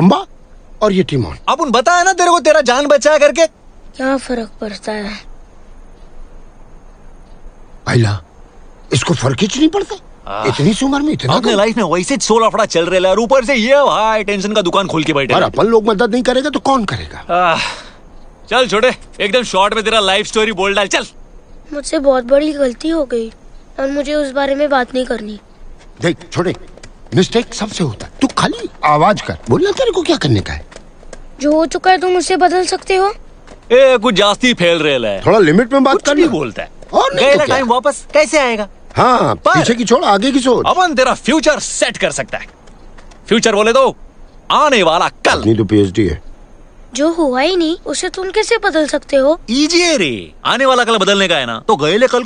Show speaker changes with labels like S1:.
S1: बुम्बा और ये टीमोन
S2: अब उन बताया ना तेरे को तेरा जान बचा करके क्या फर्क पड़ता है
S3: आइला
S1: इसको फर्क ही नहीं पड़ता
S4: हाँ।
S2: इतनी सी उम्र में इतना अपने लाइफ में वैसे सोल अफड़ा चल रहा है और ऊपर से ये भाई टेंशन का दुकान खोल के बैठे अपन लोग मदद नहीं करेगा तो कौन
S4: करेगा चल छोटे एकदम शॉर्ट में तेरा लाइफ स्टोरी बोल डाल चल
S3: मुझसे बहुत बड़ी गलती हो गई और मुझे उस बारे में बात नहीं करनी
S1: देख छोटे मिस्टेक सबसे होता है खाली आवाज कर बोलना तेरे
S5: को क्या करने का है
S3: जो हो चुका है तुम उसे बदल सकते हो
S5: ए कुछ जास्ती फैल रहे है थोड़ा लिमिट में बात कर बोलता है
S3: और नहीं तो टाइम वापस कैसे आएगा
S5: हाँ पीछे की छोड़ आगे की छोड़ अमन तेरा फ्यूचर सेट कर सकता है फ्यूचर बोले तो आने वाला कल नहीं तो पीएचडी है
S3: जो हुआ ही नहीं उसे तुम कैसे बदल सकते हो इजी है रे
S2: आने वाला कल बदलने का है ना तो गए कल को